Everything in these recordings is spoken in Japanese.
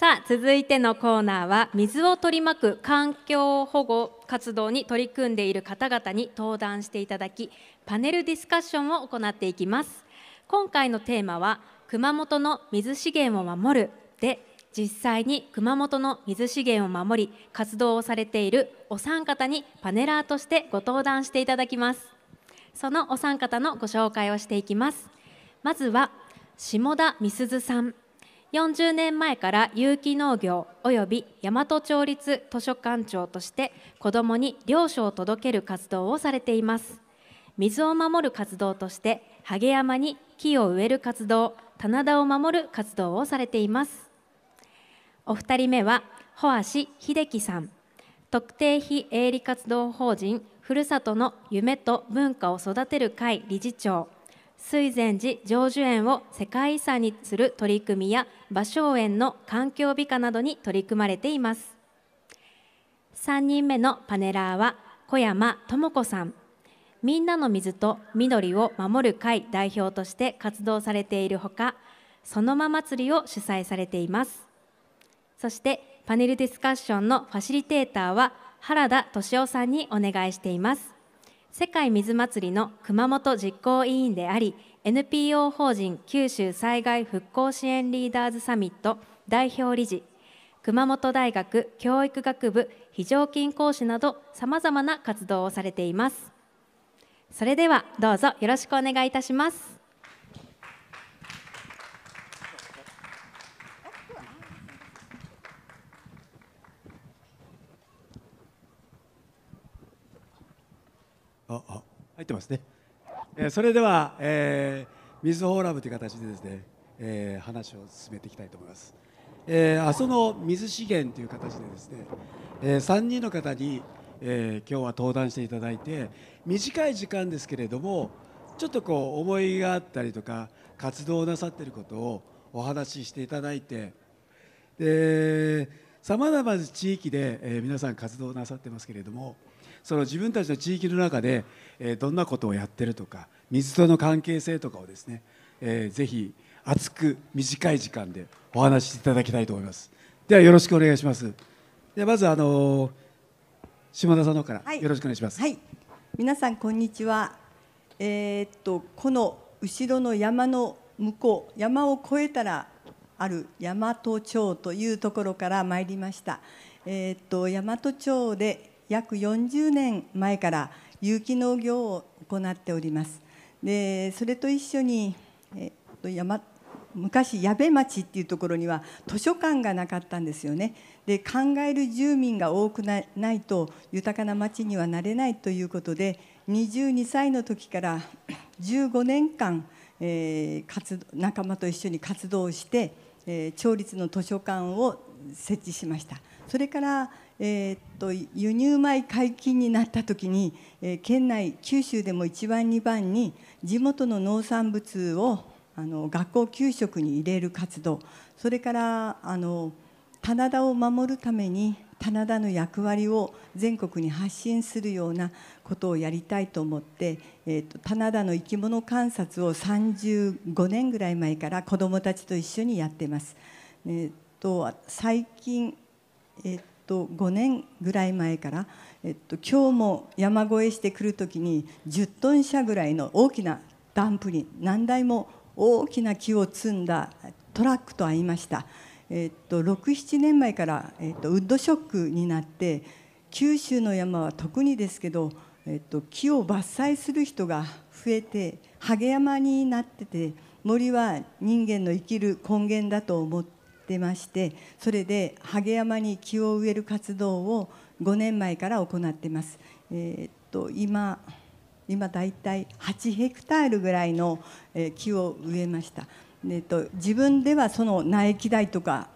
さあ続いてのコーナーは水を取り巻く環境保護活動に取り組んでいる方々に登壇していただきパネルディスカッションを行っていきます今回のテーマは熊本の水資源を守るで実際に熊本の水資源を守り活動をされているお三方にパネラーとしてご登壇していただきますそのお三方のご紹介をしていきますまずは下田美鈴さん40年前から有機農業及び大和町立図書館長として子どもに領書を届ける活動をされています水を守る活動としてハゲ山に木を植える活動棚田を守る活動をされていますお二人目は穂足秀樹さん特定非営利活動法人ふるさとの夢と文化を育てる会理事長水前寺成就園を世界遺産にする取り組みや芭蕉園の環境美化などに取り組まれています3人目のパネラーは小山智子さんみんなの水と緑を守る会代表として活動されているほかそのま祭りを主催されていますそしてパネルディスカッションのファシリテーターは原田敏夫さんにお願いしています世界水祭りの熊本実行委員であり NPO 法人九州災害復興支援リーダーズサミット代表理事熊本大学教育学部非常勤講師などさまざまな活動をされていますそれではどうぞよろしくお願いいたしますああ入ってますね、えー、それでは、えー、ホーラムという形でですね、えー、話を進めていきたいと思います、えー、阿蘇の水資源という形でですね、えー、3人の方に、えー、今日は登壇していただいて短い時間ですけれどもちょっとこう思いがあったりとか活動なさっていることをお話ししていただいてさまざまな地域で、えー、皆さん活動なさってますけれどもその自分たちの地域の中で、えどんなことをやってるとか水との関係性とかをですね、えぜひ熱く短い時間でお話しいただきたいと思いますではよろしくお願いしますではまずあの島田さんの方からよろしくお願いします、はい、はい、皆さんこんにちはえー、っとこの後ろの山の向こう山を越えたらある大和町というところから参りました、えー、っと大和町で約40年前から有機農業を行っておりますでそれと一緒に、えっと、山昔矢部町っていうところには図書館がなかったんですよねで考える住民が多くないと豊かな町にはなれないということで22歳の時から15年間、えー、活仲間と一緒に活動して、えー、町立の図書館を設置しましたそれからえー、っと輸入米解禁になった時に、えー、県内九州でも1番2番に地元の農産物をあの学校給食に入れる活動それからあの棚田を守るために棚田の役割を全国に発信するようなことをやりたいと思って、えーと、棚田の生き物観察を35年ぐらい前から子どもたちと一緒にやってます。えーと、最近、えーと5年ぐらい前から、えっと、今日も山越えしてくる時に10トン車ぐらいの大きなダンプに何台も大きな木を積んだトラックと会いました、えっと、67年前から、えっと、ウッドショックになって九州の山は特にですけど、えっと、木を伐採する人が増えてハゲ山になってて森は人間の生きる根源だと思ってってましてそれで萩山に木を植える活動を5年前から行ってます。えー、っと今今だいたい8ヘクタールぐらいの木を植えました。えっと、自分ではその苗木代とか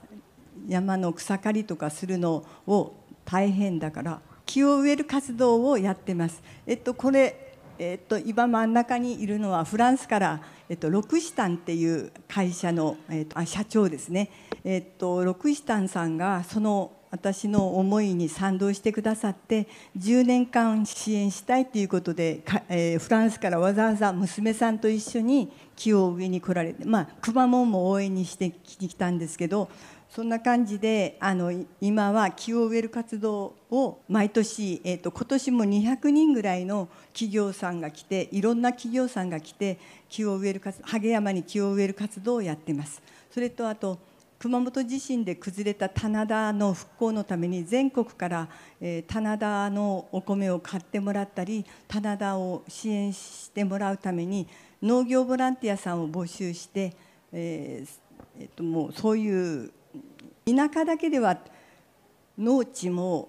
山の草刈りとかするのを大変だから木を植える活動をやってます。えっとこれえっと、今真ん中にいるのはフランスから、えっと、ロクシタンっていう会社の、えっと、あ社長ですね、えっと、ロクシタンさんがその私の思いに賛同してくださって10年間支援したいということでえー、フランスからわざわざ娘さんと一緒に木を植えに来られて、まあ、くまモンも応援にしてきたんですけどそんな感じであの今は木を植える活動を毎年、えーと、今年も200人ぐらいの企業さんが来ていろんな企業さんが来て木を植える活山に木を植える活動をやってます。それとあと熊本地震で崩れた棚田の復興のために全国から、えー、棚田のお米を買ってもらったり棚田を支援してもらうために農業ボランティアさんを募集して、えーえっともうそういう田舎だけでは農地も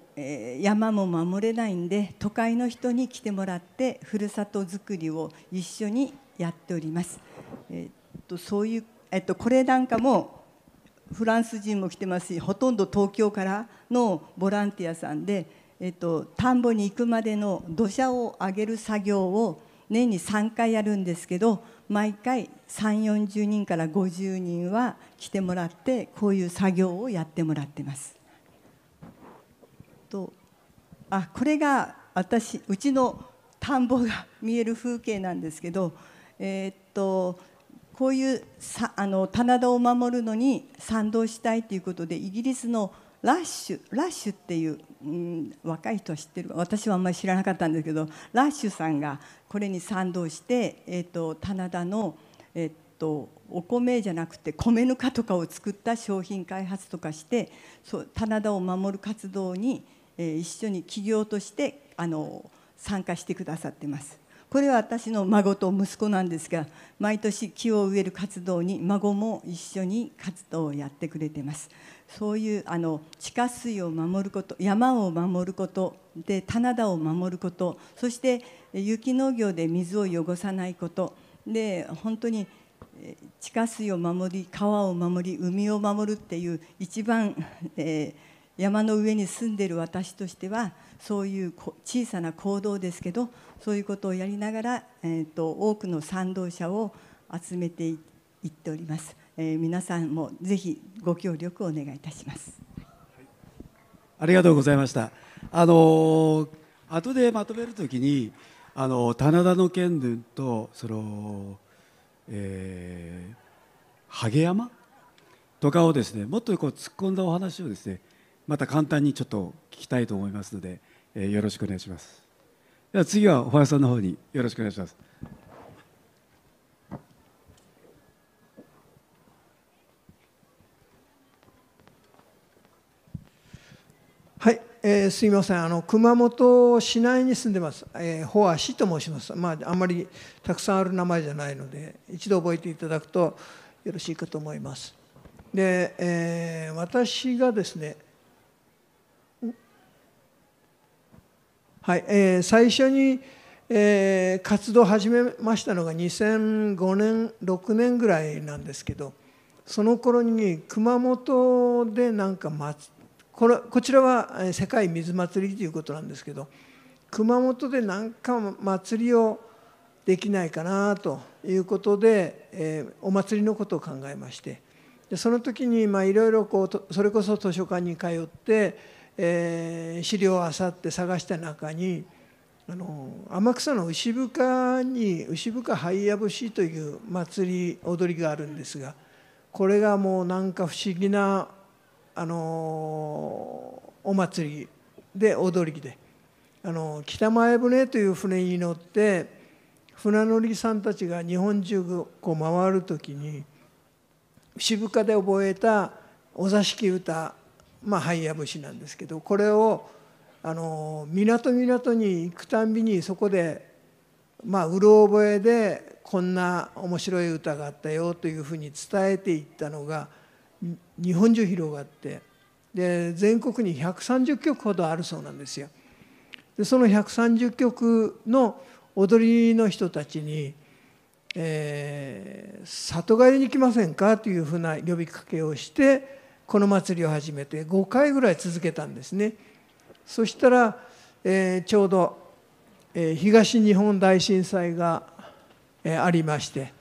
山も守れないんで都会の人に来てもらってふるさとづくりを一緒にやっております。えっと、そういう、えっと、これなんかもフランス人も来てますしほとんど東京からのボランティアさんで、えっと、田んぼに行くまでの土砂を上げる作業を年に3回やるんですけど毎回3 4 0人から50人は来てもらってこういう作業をやってもらってます。とあこれが私うちの田んぼが見える風景なんですけど、えー、っとこういうさあの棚田を守るのに賛同したいということでイギリスのラッシュラッシュっていううん、若い人は知ってる私はあんまり知らなかったんですけどラッシュさんがこれに賛同して、えーと、棚田の、えーと、お米じゃなくて米ぬかとかを作った商品開発とかしてそう棚田を守る活動に、えー、一緒に起業としてあの参加してくださってます。これは私の孫と息子なんですが毎年木を植える活動に孫も一緒に活動をやってくれてますそういうあの地下水を守ること山を守ることで棚田を守ることそして雪農業で水を汚さないことで本当に地下水を守り川を守り海を守るっていう一番、えー、山の上に住んでる私としてはそういう小さな行動ですけどそういうことをやりながら、えーと多くの賛同者を集めていっております。え皆さんもぜひご協力をお願いいたします。ありがとうございました。あの後でまとめるときにあの棚田の件とその、えー、山とかをですねもっとこう突っ込んだお話をですねまた簡単にちょっと聞きたいと思いますので、えー、よろしくお願いします。では次はお林さんの方によろしくお願いします。えー、すみませんあの熊本市内に住んでます、えア保市と申します、まあ、あんまりたくさんある名前じゃないので一度覚えていただくとよろしいかと思いますで、えー、私がですねはい、えー、最初に、えー、活動を始めましたのが2005年6年ぐらいなんですけどその頃に熊本でなんか祭これこちらは世界水祭りということなんですけど熊本で何か祭りをできないかなということで、えー、お祭りのことを考えましてでその時にいろいろそれこそ図書館に通って、えー、資料をあさって探した中にあの天草の牛深に牛深ハやぶしという祭り踊りがあるんですがこれがもうなんか不思議なあのお祭りで踊りであの北前船という船に乗って船乗りさんたちが日本中こう回る時に渋川で覚えたお座敷歌まあハイヤ節なんですけどこれをあの港港に行くたんびにそこでまあうろ覚えでこんな面白い歌があったよというふうに伝えていったのが。日本中広がってで全国に130曲ほどあるそうなんですよ。でその130曲の踊りの人たちに、えー、里帰りに来ませんかというふうな呼びかけをしてこの祭りを始めて5回ぐらい続けたんですね。そしたら、えー、ちょうど、えー、東日本大震災が、えー、ありまして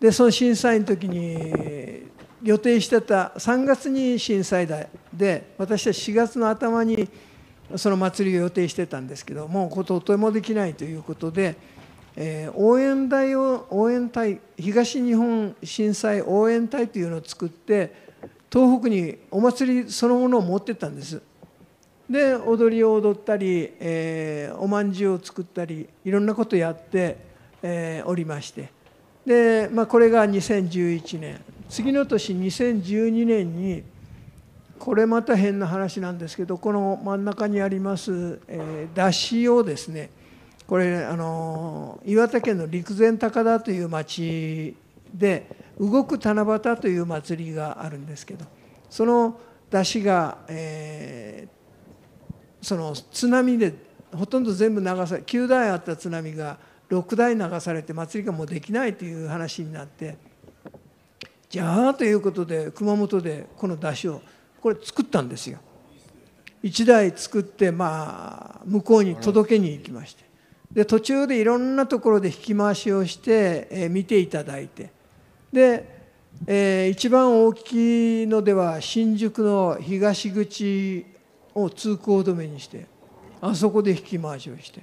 でその震災の時に予定してた3月に震災台で私は4月の頭にその祭りを予定してたんですけどもうとてもできないということで、えー、応援隊を応援隊東日本震災応援隊というのを作って東北にお祭りそのものを持ってったんです。で踊りを踊ったり、えー、おまんじゅうを作ったりいろんなことやって、えー、おりましてで、まあ、これが2011年次の年2012年にこれまた変な話なんですけどこの真ん中にあります、えー、出汁をですねこれあの岩手県の陸前高田という町で動く七夕という祭りがあるんですけどその出汁が、えー、その津波でほとんど全部流され9台あった津波が6台流されて祭りがもうできないという話になって。じゃあということで熊本でこの出汁をこれ作ったんですよ1台作ってまあ向こうに届けに行きましてで途中でいろんなところで引き回しをして、え見ていただいてで、え一番大きいのでは新宿の東口を通行止めにしてあそこで引き回しをして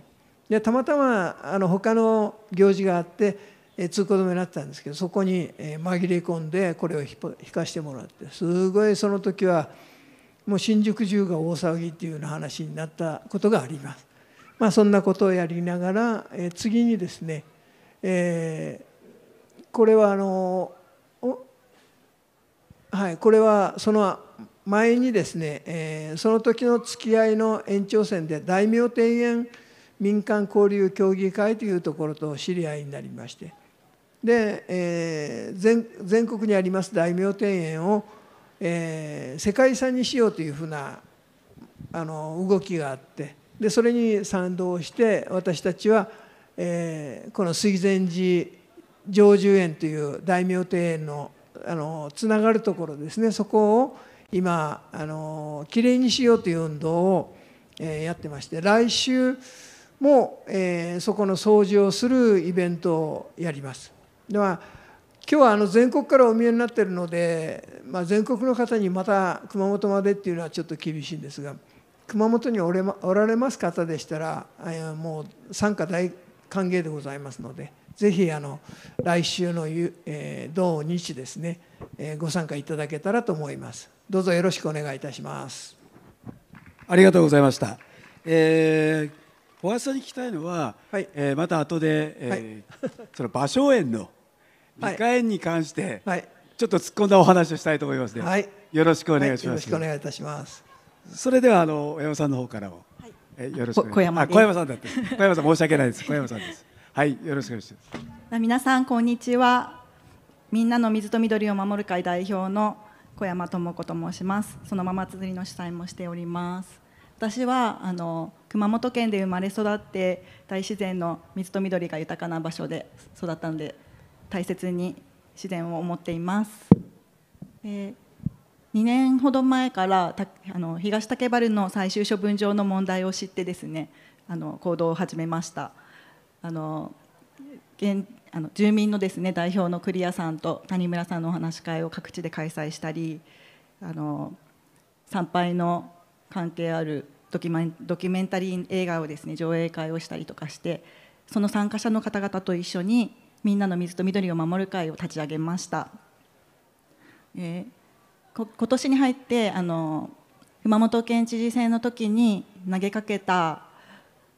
でたまたまあの他の行事があって通行止めになったんですけどそこに紛れ込んでこれを引かしてもらってすごいその時はもう新宿中が大騒ぎっていうような話になったことがあります。まあ、そんなことをやりながら、え次にですね、えー、これはあのはいこれはその前にですね、えー、その時の付き合いの延長線で大名庭園民間交流協議会というところと知り合いになりまして。で、えー、全国にあります大名庭園を、えー、世界遺産にしようというふうなあの動きがあってでそれに賛同して私たちは、えー、この水前寺常住園という大名庭園のあのつながるところですねそこを今あのきれいにしようという運動を、えー、やってまして来週も、えー、そこの掃除をするイベントをやります。では今日はあの全国からお見えになっているので、まあ、全国の方にまた熊本までっていうのはちょっと厳しいんですが熊本におれ、ま、おられます方でしたらもう参加大歓迎でございますのでぜひあの来週の、えー、同日ですね、えー、ご参加いただけたらと思いますどうぞよろしくお願いいたしますありがとうございました、えー、お林さんに聞きたいのは、はいえー、また後で、えー、はい、その芭蕉園のはい、理科に関して、はい、ちょっと突っ込んだお話をしたいと思いますね、はい、よろしくお願いします、よろしくお願いいたしますそれではあの小山さんの方からも、はい、えよろしく小山小山さんだって小山さん申し訳ないです小山さんですはいよろしくお願いします皆さんこんにちはみんなの水と緑を守る会代表の小山智子と申しますそのまま釣りの主催もしております私はあの熊本県で生まれ育って大自然の水と緑が豊かな場所で育ったので大切に自然を思っています。で2年ほど前からあの東竹原の最終処分場の問題を知ってですねあの行動を始めました。あの現あの住民のですね代表のクリアさんと谷村さんのお話し会を各地で開催したりあの参拝の関係あるドキュメンタリー映画をですね上映会をしたりとかしてその参加者の方々と一緒にみんなの水と緑を守る会を立ち上げました、えー、今年に入ってあの熊本県知事選の時に投げかけた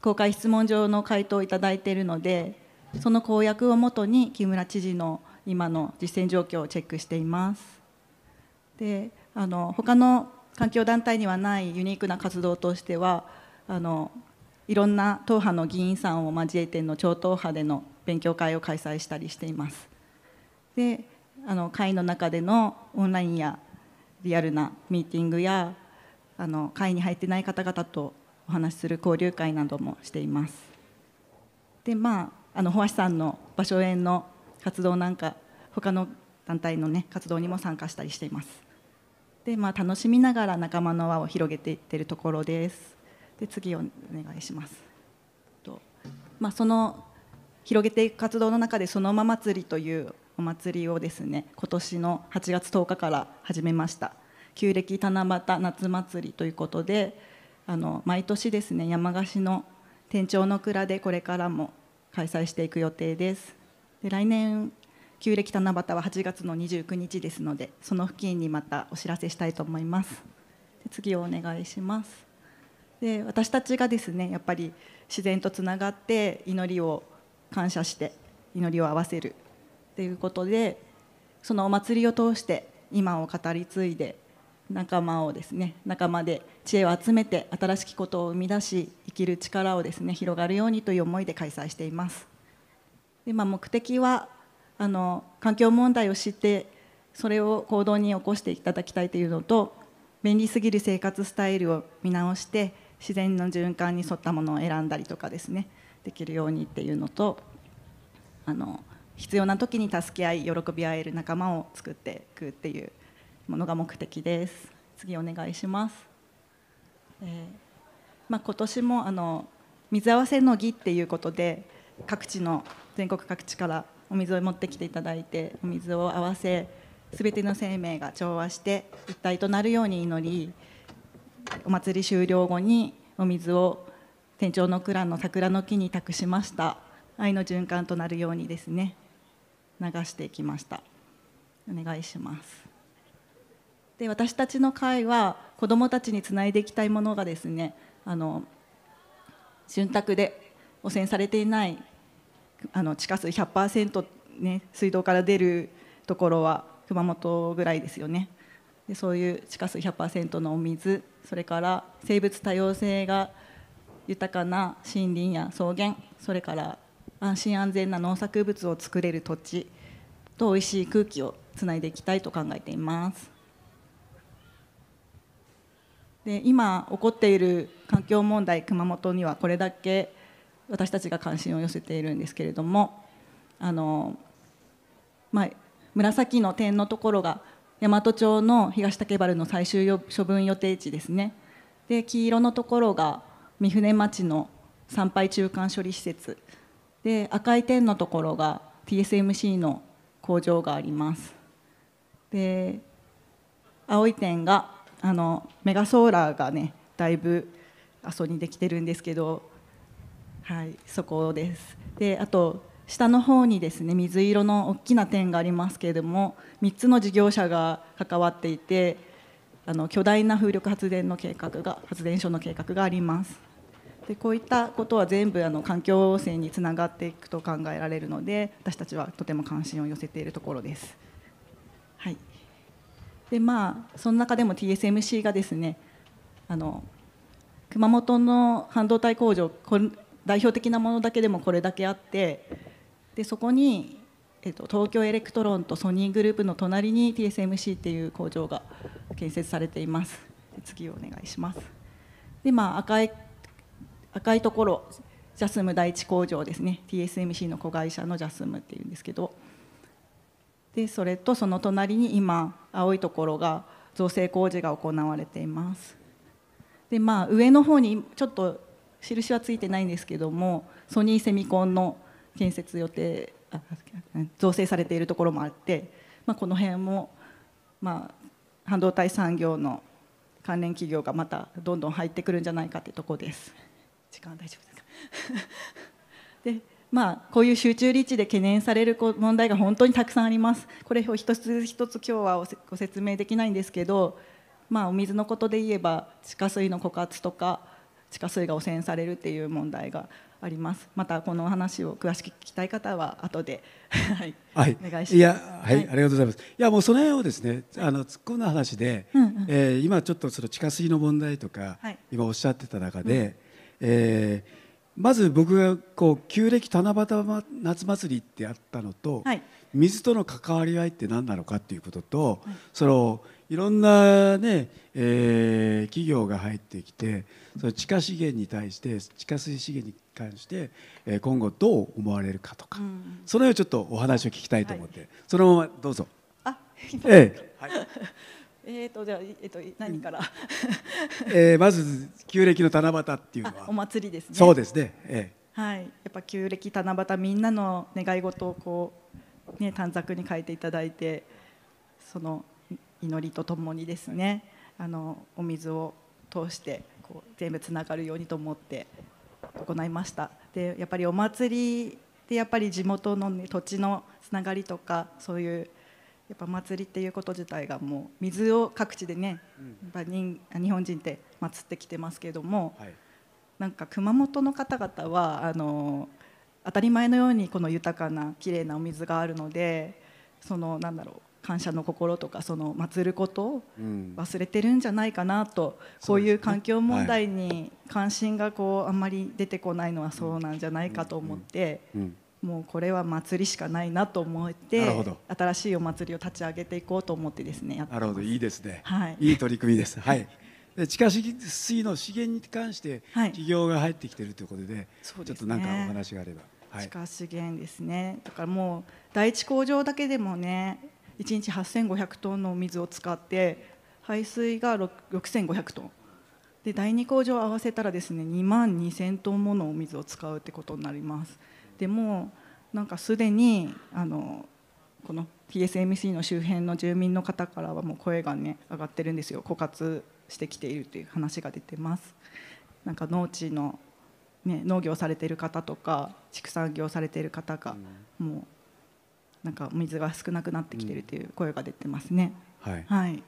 公開質問状の回答を頂いているのでその公約をもとに木村知事の今の実践状況をチェックしていますであの他の環境団体にはないユニークな活動としてはあのいろんな党派の議員さんを交えての超党派での勉強会を開催したりしています。であの会の中でのオンラインやリアルなミーティングやあの会に入ってない方々とお話しする交流会などもしていますでまああの保橋さんの場所園の活動なんか他の団体のね活動にも参加したりしていますでまあ楽しみながら仲間の輪を広げていってるところですで次お願いしますと、まあ、その広げていく活動の中でそのまま祭りというお祭りをですね今年の8月10日から始めました旧暦七夕夏祭りということであの毎年ですね山菓子の天長の蔵でこれからも開催していく予定ですで来年旧暦七夕は8月の29日ですのでその付近にまたお知らせしたいと思います次をお願いしますで私たちがですねやっぱり自然とつながって祈りを感謝して祈りを合わせるっていうことでそのお祭りを通して今を語り継いで仲間をですね仲間で知恵を集めて新しきことを生み出し生きる力をですね広がるようにという思いで開催しています。でまあ、目的はあの環境問題を知ってそれを行動に起こしていただきたいというのと便利すぎる生活スタイルを見直して自然の循環に沿ったものを選んだりとかですねできるようにっていうのとあの必要な時に助け合い喜び合える仲間を作っていくっていうものが目的です次お願いします、えーまあ、今年もあの水合わせの儀っていうことで各地の全国各地からお水を持ってきていただいてお水を合わせ全ての生命が調和して一体となるように祈りお祭り終了後にお水を天井の蔵の桜の木に託しました愛の循環となるようにですね流していきましたお願いしますで私たちの会は子どもたちにつないでいきたいものがですねあの潤沢で汚染されていないあの地下水100%、ね、水道から出るところは熊本ぐらいですよねでそういう地下水100%のお水それから生物多様性が豊かな森林や草原それから安心安全な農作物を作れる土地と美味しい空気をつないでいきたいと考えていますで今起こっている環境問題熊本にはこれだけ私たちが関心を寄せているんですけれどもあの、まあ、紫の点のところが大和町の東竹原の最終処分予定地ですねで黄色のところが三船町の参拝中間処理施設で赤い点のところが TSMC の工場がありますで青い点があのメガソーラーがねだいぶ阿蘇にできてるんですけどはいそこですであと下の方にですね水色の大きな点がありますけれども3つの事業者が関わっていてあの巨大な風力発電の計画が発電所の計画がありますでこういったことは全部あの環境汚染につながっていくと考えられるので私たちはとても関心を寄せているところです。はいでまあ、その中でも TSMC がですねあの熊本の半導体工場代表的なものだけでもこれだけあってでそこにえっと、東京エレクトロンとソニーグループの隣に TSMC っていう工場が建設されていますで次お願いしますでまあ赤い赤いところジャスム第一工場ですね TSMC の子会社のジャスムっていうんですけどでそれとその隣に今青いところが造成工事が行われていますでまあ上の方にちょっと印はついてないんですけどもソニーセミコンの建設予定造成されているところもあって、まあ、この辺も、まあ、半導体産業の関連企業がまたどんどん入ってくるんじゃないかというところです。時間大丈夫ですか でまあ、こういう集中立地で懸念される問題が本当にたくさんあります。これを一つ一つ今日はご説明できないんですけど、まあ、お水のことで言えば地下水の枯渇とか地下水が汚染されるっていう問題がありますまたこの話を詳しく聞きたい方は後で はい、はい、お願いしますいや、はい、はい、ありがとうございますいやもうその辺をですねあの突っ込んだ話で、うんうん、えー、今ちょっとその地下水の問題とか、はい、今おっしゃってた中で、うん、えーまず僕がこう旧暦七夕夏祭りってあったのと、はい、水との関わり合いって何なのかっていうことと、はい、そのいろんなね、えー、企業が入ってきてその地下資源に対して地下水資源に関して、えー、今後どう思われるかとか、うん、その辺をちょっとお話を聞きたいと思って、はい、そのままどうぞ。あ、ええー、はい。えーとじゃえーと、と何から、えー、まず旧暦の七夕っていうのはお祭りですねそうですね、えー、はい、やっぱ旧暦七夕みんなの願い事をこう、ね、短冊に書いていただいてその祈りとともにですねあのお水を通してこう全部つながるようにと思って行いましたでやっぱりお祭りでやっぱり地元の、ね、土地のつながりとかそういうやっぱ祭りっていうこと自体がもう水を各地でね、やっぱ人日本人って祭ってきてますけども、はい、なんか熊本の方々はあの当たり前のようにこの豊かな綺麗なお水があるのでそのなんだろう感謝の心とかその祀ることを忘れてるんじゃないかなと、こういう環境問題に関心がこうあんまり出てこないのはそうなんじゃないかと思って、もうこれは祭りしかないなと思って新しいお祭りを立ち上げていこうと思ってですねなるほどいいですね、はい、いい取り組みです。はいで地下水の資源に関して企業が入ってきてるということではい、ちょっと何かお話があれば、はい、地下資源ですねだからもう第一工場だけでもね1日8500トンのお水を使って排水が6500トンで第2工場を合わせたらですね2万2000トンものお水を使うってことになりますでもなんかすでにあのこの TSMC の周辺の住民の方からはもう声がね上がってるんですよ枯渇してきているという話が出てますなんか農地の、ね、農業されている方とか畜産業されている方がもうなんか水が少なくなってきてるという声が出てますね。うん、はい、はい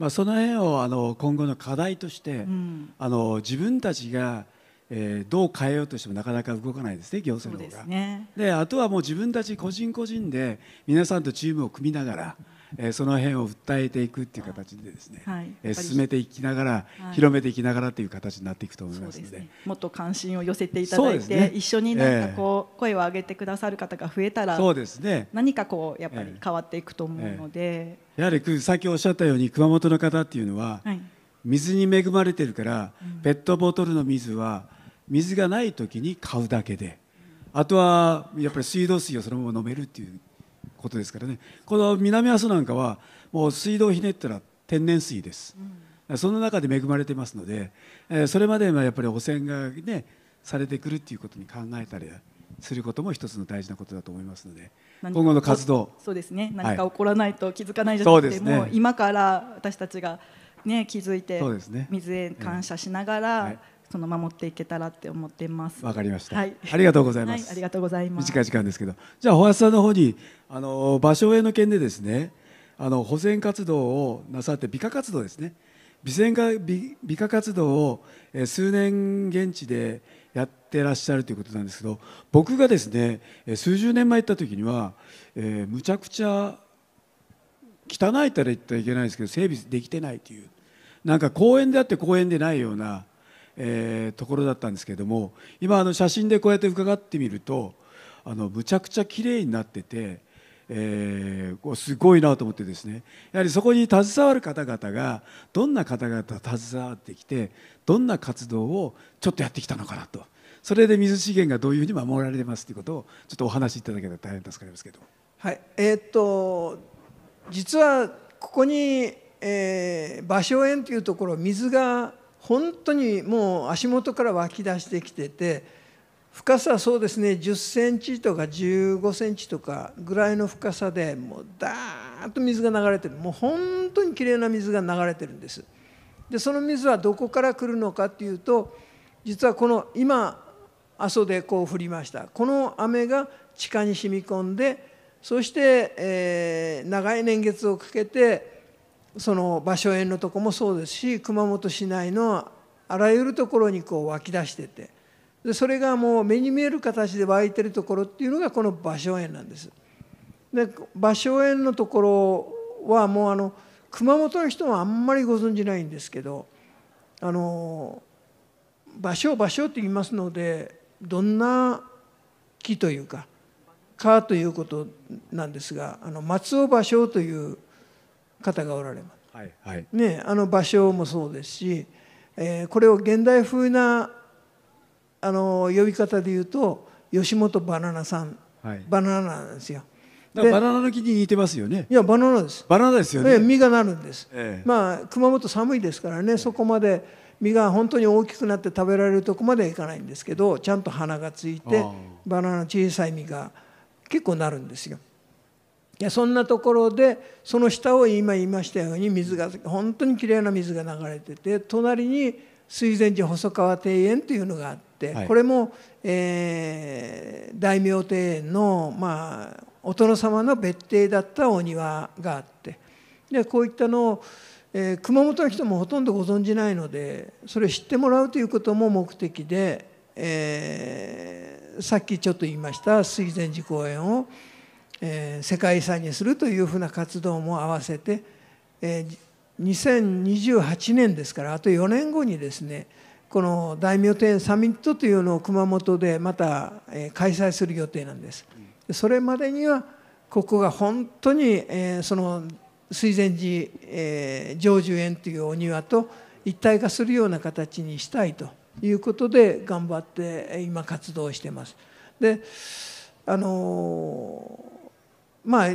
まあ、その辺をあの今後の課題として、うん、あの自分たちが、えー、どう変えようとしてもなかなか動かないですね行政の方が。で、ね、であとはもう自分たち個人個人で皆さんとチームを組みながら。うんえその辺を訴えていくっていう形でですね、はい、進めていきながら、はい、広めていきながらという形になっていくと思いますので、ね、もっと関心を寄せていただいて、ね、一緒になんかこう、えー、声を上げてくださる方が増えたらそうですね何かこうやっぱり変わっていくと思うので、えー、やはりさっきおっしゃったように熊本の方っていうのは、はい、水に恵まれてるから、うん、ペットボトルの水は水がない時に買うだけで。あとはやっぱり水道水をそのまま飲めるっていうことですからねこの南阿蘇なんかはもう水道ひねったら天然水です、うん、その中で恵まれてますので、えそれまではやっぱり汚染がねされてくるっていうことに考えたりすることも一つの大事なことだと思いますので今後の活動そうですね何か起こらないと気づかないじゃなくて、はい、ね、もう今から私たちが、ね、気づいて、ね、水へ感謝しながら、はいその守っていけたらって思っていますわかりました、はい、ありがとうございます、はい、ありがとうございます短い時間ですけどじゃあ保安さんの方にあの場所への件でですねあの保全活動をなさって美化活動ですね美線化美美化活動を数年現地でやってらっしゃるということなんですけど僕がですね数十年前行った時には、えー、むちゃくちゃ汚いたら言ったらいけないんですけど整備できてないというなんか公園であって公園でないようなえー、ところだったんですけれども今あの写真でこうやって伺ってみるとあのむちゃくちゃ綺麗になってて、えー、すごいなと思ってですねやはりそこに携わる方々がどんな方々携わってきてどんな活動をちょっとやってきたのかなとそれで水資源がどういうふうに守られてますということをちょっとお話しいただけたら大変助かりますけど。はいえー、っと実はここに、えー、芭蕉園というところ水が本当にもう足元から湧き出してきてて深さそうですね10センチとか15センチとかぐらいの深さでもうダーッと水が流れてるもう本当にきれいな水が流れてるんですでその水はどこから来るのかっていうと実はこの今阿蘇でこう降りましたこの雨が地下に染み込んでそして、えー、長い年月をかけてその場所園のとこもそうですし熊本市内のあらゆるところにこう湧き出しててでそれがもう目に見える形で湧いてるところっていうのがこの芭蕉園なんです。で芭蕉園のところはもうあの熊本の人はあんまりご存じないんですけどあの芭蕉芭蕉って言いますのでどんな木というかかということなんですがあの松尾芭蕉という方がおられます。はいはいね、あの場所もそうですし、えー、これを現代風なあの呼び方で言うと吉本バナナさん、はい、バナナなんですよ。バナナの木に似てますよね。いやバナナです。バナナですよね。実がなるんです。ええ、まあ熊本寒いですからね、そこまで実が本当に大きくなって食べられるとこまではいかないんですけど、ちゃんと花がついてバナナの小さい実が結構なるんですよ。いやそんなところでその下を今言いましたように水が本当にきれいな水が流れてて隣に水前寺細川庭園というのがあって、はい、これも、えー、大名庭園の、まあ、お殿様の別邸だったお庭があってでこういったのを、えー、熊本の人もほとんどご存じないのでそれを知ってもらうということも目的で、えー、さっきちょっと言いました水前寺公園を、えー、世界遺産にするというふうな活動も合わせて、えー、2028年ですからあと4年後にですねこの大名庭園サミットというのを熊本でまた、えー、開催する予定なんです。それまでにはここが本当に、えー、その水前寺、えー、園というお庭と一体化するような形にしたいということで頑張って今活動してます。であのまあ、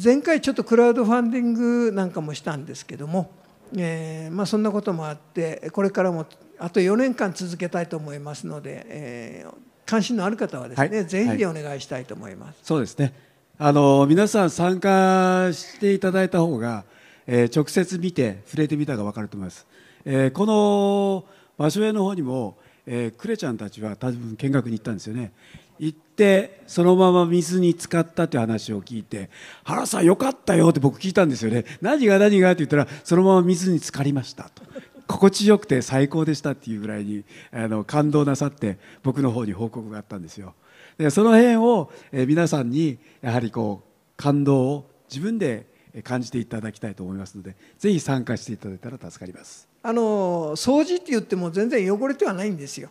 前回ちょっとクラウドファンディングなんかもしたんですけども、えー、まあ、そんなこともあってこれからもあと4年間続けたいと思いますので、えー、関心のある方はですね、はい、全員お願いしたいと思います、はい、そうですねあの皆さん参加していただいた方が、えー、直接見て触れてみたが分かると思います、えこの場所への方にもえー、クレちゃんたちは多分見学に行ったんですよね行ってそのまま水に浸かったという話を聞いて「原さんよかったよ」って僕聞いたんですよね「何が何が」って言ったら「そのまま水に浸かりました」と。心地よくて最高でしたっていうぐらいにあの感動なさって僕の方に報告があったんですよ。でその辺を、え皆さんにやはりこう感動を自分で感じていただきたいと思いますのでぜひ参加していただいたら助かります。あの掃除って言っても全然汚れてはないんですよ。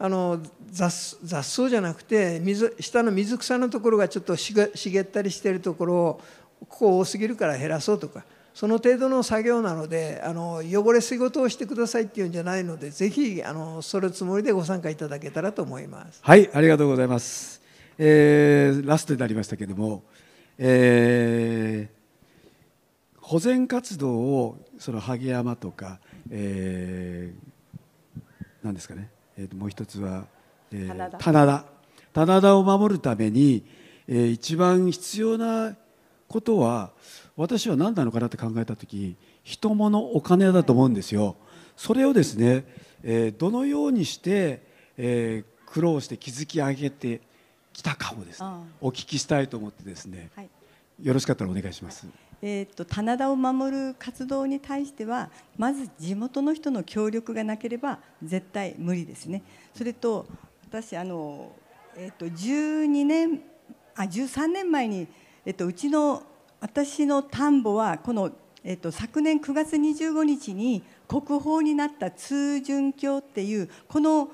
あの雑雑草じゃなくて水下の水草のところがちょっと茂ったりしてるところをここ多すぎるから減らそうとかその程度の作業なのであの汚れ仕事をしてくださいっていうんじゃないのでぜひあのそれつもりでご参加いただけたらと思いますはいありがとうございます、えー、ラストになりましたけども、えー、保全活動をその萩山とか、えー、何ですかね、えー、もう一つは、えー、棚田棚田を守るために、えー、一番必要なことは私は何なのかなって考えた時人物お金だと思うんですよ。それをですね、えー、どのようにして、えー、苦労して築き上げてきたかをですねお聞きしたいと思ってですね、はい、よろしかったらお願いします。えーと、棚田を守る活動に対してはまず地元の人の協力がなければ絶対無理ですね。それと私あの、えーと、12年あ13年前に、えーと、うちの私の田んぼはこの、えー、と昨年9月25日に国宝になった通潤橋っていうこの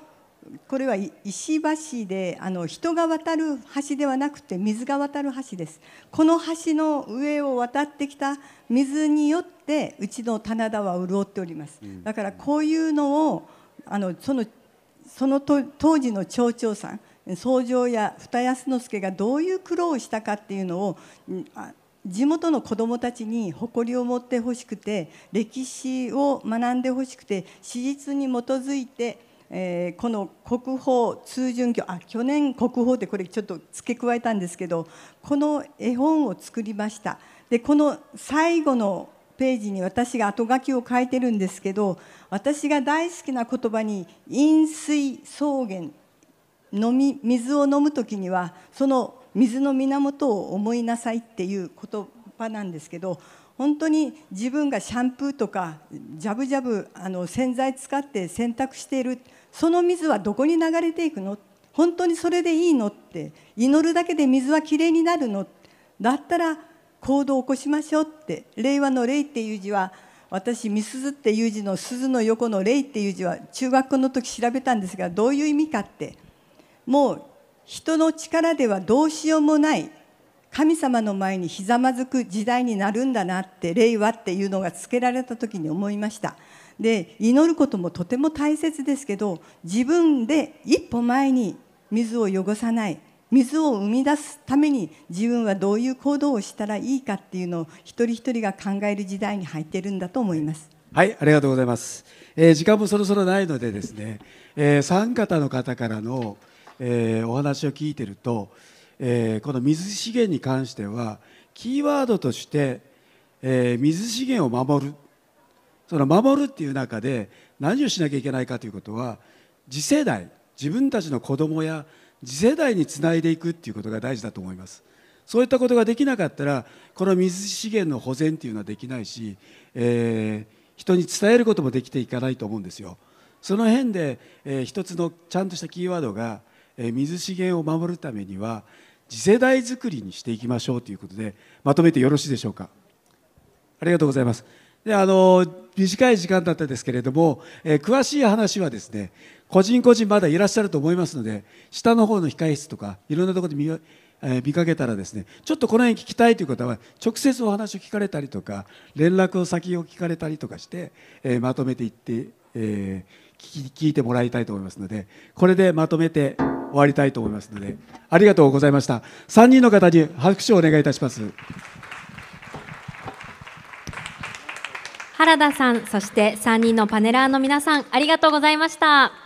これは石橋であの人が渡る橋ではなくて水が渡る橋ですこの橋の上を渡ってきた水によってうちの棚田は潤っておりますだからこういうのをあのそのその当時の町長さん僧正や二安之助がどういう苦労をしたかっていうのを地元の子どもたちに誇りを持ってほしくて歴史を学んでほしくて史実に基づいてえー、この国宝通順記あ去年国宝でこれちょっと付け加えたんですけどこの絵本を作りましたでこの最後のページに私が後書きを書いてるんですけど私が大好きな言葉に「飲水草原」飲み水を飲む時にはその水の源を思いなさいっていう言葉なんですけど本当に自分がシャンプーとかジャブジャブあの洗剤使って洗濯しているその水はどこに流れていくの本当にそれでいいのって祈るだけで水はきれいになるのだったら行動を起こしましょうって令和の「令」っていう字は私「みすず」っていう字の「鈴の横の「令」っていう字は中学校の時調べたんですがどういう意味かってもう人の力ではどうしようもない神様の前にひざまずく時代になるんだなって令和っていうのがつけられた時に思いました。で祈ることもとても大切ですけど自分で一歩前に水を汚さない水を生み出すために自分はどういう行動をしたらいいかっていうのを一人一人が考える時代に入っているんだと思います。はいありがとうございます、えー、時間もそろそろないのでですね、えー、三方の方からの、えー、お話を聞いてると、えー、この水資源に関してはキーワードとして、えー、水資源を守るその守るっていう中で何をしなきゃいけないかということは次世代自分たちの子供や次世代につないでいくっていうことが大事だと思いますそういったことができなかったらこの水資源の保全っていうのはできないし、えー、人に伝えることもできていかないと思うんですよその辺で、えー、一つのちゃんとしたキーワードが、えー、水資源を守るためには次世代づくりにしていきましょうということでまとめてよろしいでしょうかありがとうございますであの短い時間だったですけれども、えー、詳しい話はですね個人個人まだいらっしゃると思いますので下の方の控え室とかいろんなところで見,、えー、見かけたらですねちょっとこの辺聞きたいという方は直接お話を聞かれたりとか連絡を先を聞かれたりとかして、えー、まとめていって、えー、聞いてもらいたいと思いますのでこれでまとめて終わりたいと思いますのでありがとうございました3人の方に拍手をお願いいたします。原田さんそして3人のパネラーの皆さんありがとうございました。